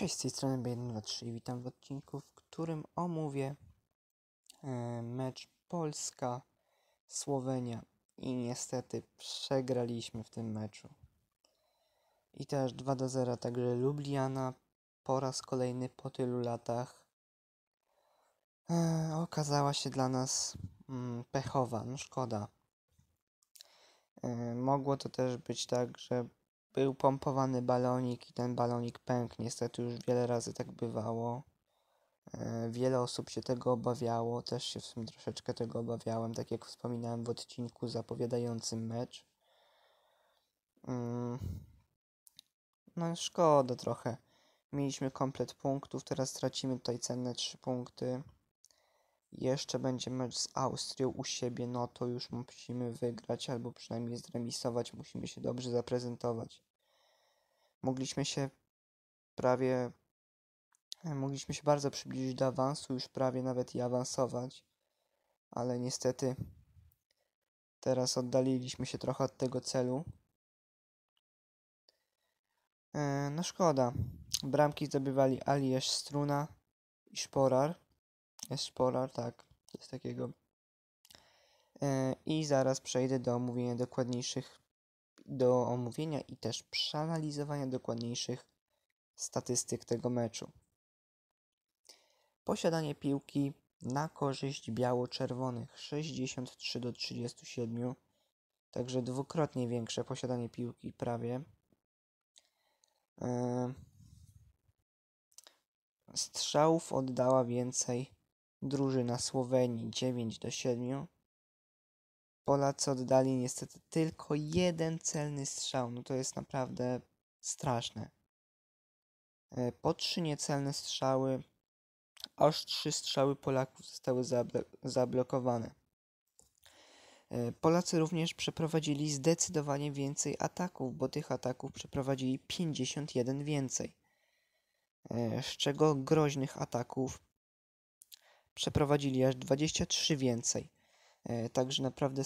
Cześć, z tej strony B123 i witam w odcinku, w którym omówię e, mecz Polska-Słowenia i niestety przegraliśmy w tym meczu. I też 2 do 0, także Lubliana po raz kolejny po tylu latach e, okazała się dla nas mm, pechowa, no szkoda. E, mogło to też być tak, że był pompowany balonik i ten balonik pękł. Niestety już wiele razy tak bywało. E, wiele osób się tego obawiało, też się w sumie troszeczkę tego obawiałem, tak jak wspominałem w odcinku zapowiadającym mecz. Mm. No szkoda trochę. Mieliśmy komplet punktów, teraz tracimy tutaj cenne 3 punkty. Jeszcze będzie mecz z Austrią u siebie, no to już musimy wygrać albo przynajmniej zremisować, musimy się dobrze zaprezentować. Mogliśmy się prawie, e, mogliśmy się bardzo przybliżyć do awansu, już prawie nawet i awansować, ale niestety teraz oddaliliśmy się trochę od tego celu. E, no szkoda. Bramki zdobywali Aliesz Struna i Szporar. Jest Polar, tak, coś takiego. E, I zaraz przejdę do omówienia dokładniejszych, do omówienia i też przeanalizowania dokładniejszych statystyk tego meczu. Posiadanie piłki na korzyść biało-czerwonych 63 do 37, także dwukrotnie większe posiadanie piłki prawie. E, strzałów oddała więcej drużyna Słowenii 9 do 7. Polacy oddali niestety tylko jeden celny strzał. No to jest naprawdę straszne. E, po trzy niecelne strzały, aż trzy strzały Polaków zostały zablokowane. E, Polacy również przeprowadzili zdecydowanie więcej ataków, bo tych ataków przeprowadzili 51 więcej. E, z czego groźnych ataków przeprowadzili aż 23 więcej. E, także naprawdę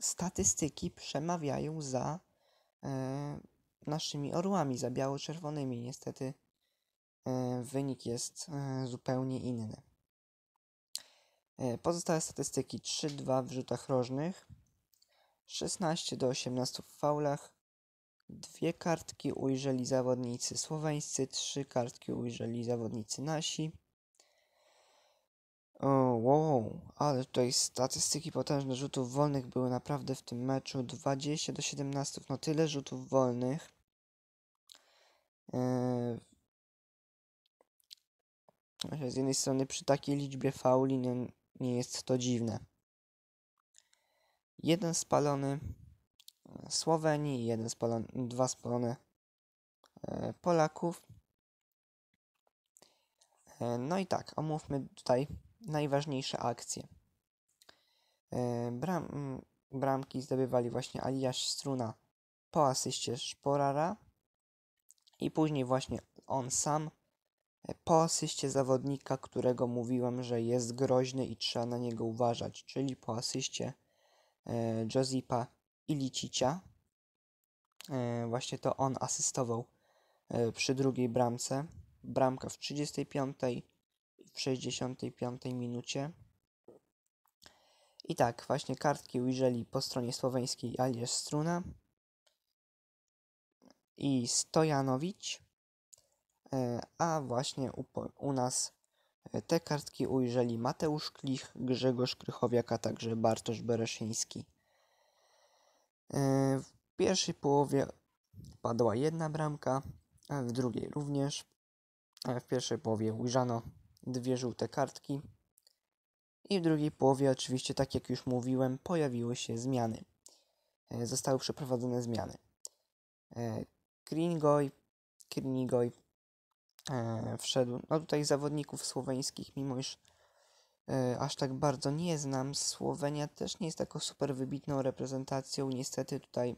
statystyki przemawiają za e, naszymi orłami, za biało-czerwonymi. Niestety e, wynik jest zupełnie inny. Pozostałe statystyki 3-2 w rzutach rożnych, 16 do 18 w faulach, dwie kartki ujrzeli zawodnicy słoweńscy, trzy kartki ujrzeli zawodnicy nasi. O, wow, ale tutaj statystyki potężne rzutów wolnych były naprawdę w tym meczu 20 do 17, no tyle rzutów wolnych. Eee, z jednej strony przy takiej liczbie fauli nie, nie jest to dziwne. Jeden spalony e, Słowenii, jeden spalony, dwa spalone e, Polaków. E, no i tak, omówmy tutaj najważniejsze akcje. E, bram, bramki zdobywali właśnie Aliasz Struna po asyście Szporara i później właśnie on sam e, po asyście zawodnika, którego mówiłem, że jest groźny i trzeba na niego uważać, czyli po asyście e, Josipa Ilicicia. E, właśnie to on asystował e, przy drugiej bramce. Bramka w 35 65 minucie. I tak, właśnie kartki ujrzeli po stronie słoweńskiej Alierz Struna i Stojanowicz, e, a właśnie u, u nas e, te kartki ujrzeli Mateusz Klich, Grzegorz Krychowiak, a także Bartosz Bereszyński. E, w pierwszej połowie padła jedna bramka, w drugiej również. W pierwszej połowie ujrzano dwie żółte kartki. I w drugiej połowie, oczywiście, tak jak już mówiłem, pojawiły się zmiany. E, zostały przeprowadzone zmiany. Kringoj, e, Kringoj e, wszedł. No tutaj zawodników słoweńskich, mimo iż aż tak bardzo nie znam. Słowenia też nie jest taką super wybitną reprezentacją. Niestety tutaj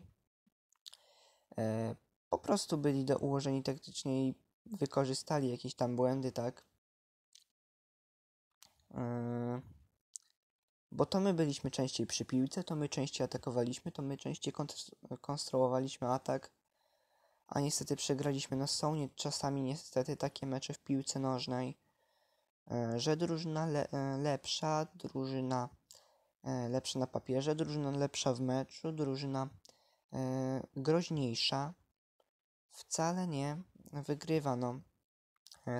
po prostu byli do ułożeni taktycznie i wykorzystali jakieś tam błędy, tak? Yy, bo to my byliśmy częściej przy piłce, to my częściej atakowaliśmy, to my częściej konstruowaliśmy atak, a niestety przegraliśmy. No są nie, czasami niestety takie mecze w piłce nożnej, yy, że drużyna le yy, lepsza, drużyna lepsza na papierze, drużyna lepsza w meczu, drużyna groźniejsza wcale nie wygrywa. No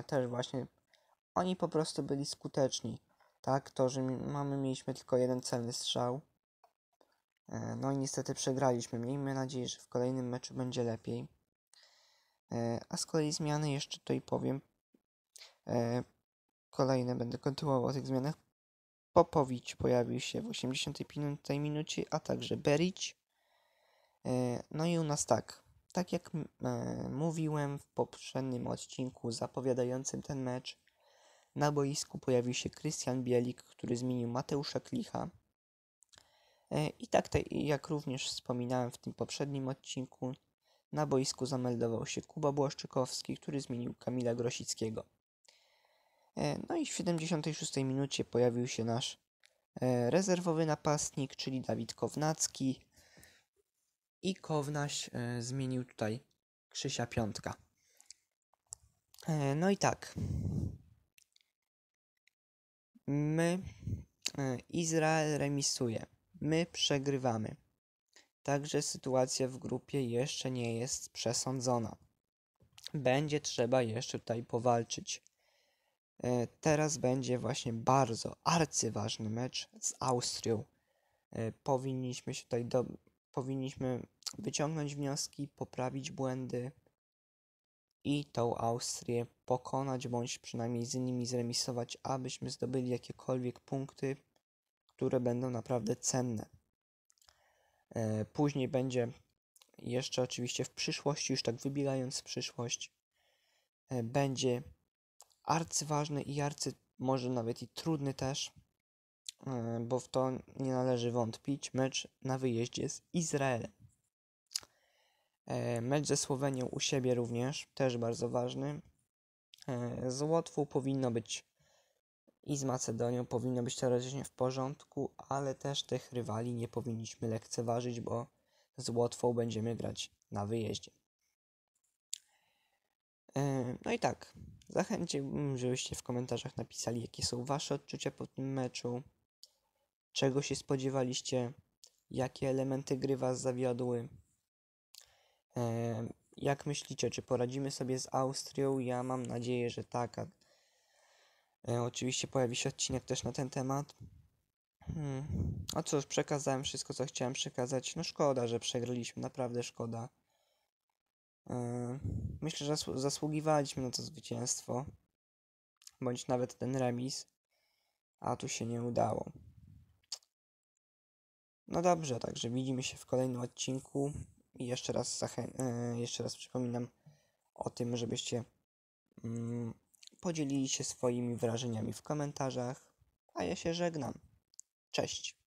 też właśnie oni po prostu byli skuteczni. Tak, to, że mamy mieliśmy tylko jeden celny strzał. E, no i niestety przegraliśmy. Miejmy nadzieję, że w kolejnym meczu będzie lepiej. E, a z kolei zmiany jeszcze tutaj powiem. E, kolejne będę kontynuował o tych zmianach. Popowicz pojawił się w 85 minucie, a także Beric. No i u nas tak. Tak jak mówiłem w poprzednim odcinku zapowiadającym ten mecz, na boisku pojawił się Krystian Bielik, który zmienił Mateusza Klicha. E, I tak te, jak również wspominałem w tym poprzednim odcinku, na boisku zameldował się Kuba Błaszczykowski, który zmienił Kamila Grosickiego. E, no i w 76 minucie pojawił się nasz e, rezerwowy napastnik, czyli Dawid Kownacki. I Kownaś zmienił tutaj Krzysia Piątka. No i tak, My, e, Izrael remisuje. My przegrywamy. Także sytuacja w grupie jeszcze nie jest przesądzona. Będzie trzeba jeszcze tutaj powalczyć. E, teraz będzie właśnie bardzo arcyważny mecz z Austrią. E, powinniśmy się tutaj do, powinniśmy wyciągnąć wnioski, poprawić błędy, i tą Austrię pokonać bądź przynajmniej z nimi zremisować, abyśmy zdobyli jakiekolwiek punkty, które będą naprawdę cenne. E, później będzie jeszcze oczywiście w przyszłości, już tak wybiegając w przyszłość, e, będzie arcyważny i arcy, może nawet i trudny też, e, bo w to nie należy wątpić, mecz na wyjeździe z Izraelem. E, mecz ze Słowenią u siebie również, też bardzo ważny. E, z Łotwą powinno być i z Macedonią powinno być teoretycznie w porządku, ale też tych rywali nie powinniśmy lekceważyć, bo z Łotwą będziemy grać na wyjeździe. E, no i tak, zachęciłbym, żebyście w komentarzach napisali, jakie są Wasze odczucia po tym meczu, czego się spodziewaliście, jakie elementy gry Was zawiodły jak myślicie, czy poradzimy sobie z Austrią? Ja mam nadzieję, że tak. E, oczywiście pojawi się odcinek też na ten temat. Hmm. A cóż, przekazałem wszystko, co chciałem przekazać. No szkoda, że przegraliśmy, naprawdę szkoda. Myślę, że zasługiwaliśmy na to zwycięstwo, bądź nawet ten remis, a tu się nie udało. No dobrze, także widzimy się w kolejnym odcinku. I jeszcze raz, zachę... E, jeszcze raz przypominam o tym, żebyście mm, podzielili się swoimi wrażeniami w komentarzach, a ja się żegnam. Cześć!